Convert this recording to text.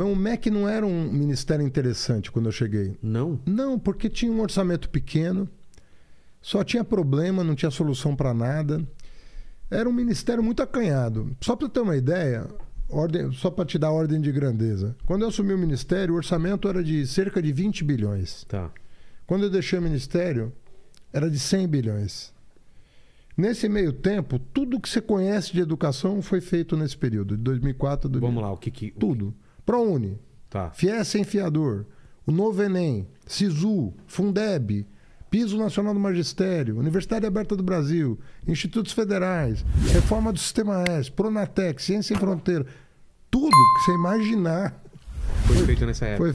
O MEC não era um ministério interessante quando eu cheguei. Não? Não, porque tinha um orçamento pequeno, só tinha problema, não tinha solução para nada. Era um ministério muito acanhado. Só para ter uma ideia, ordem, só para te dar ordem de grandeza. Quando eu assumi o ministério, o orçamento era de cerca de 20 bilhões. Tá. Quando eu deixei o ministério, era de 100 bilhões. Nesse meio tempo, tudo que você conhece de educação foi feito nesse período, de 2004 a 2000. Vamos lá, o que que... Tudo. ProUni, tá. FIES sem fiador, o Novo Enem, SISU, Fundeb, Piso Nacional do Magistério, Universidade Aberta do Brasil, Institutos Federais, Reforma do Sistema S, Pronatec, Ciência Sem Fronteira. Tudo que você imaginar. Foi feito nessa época.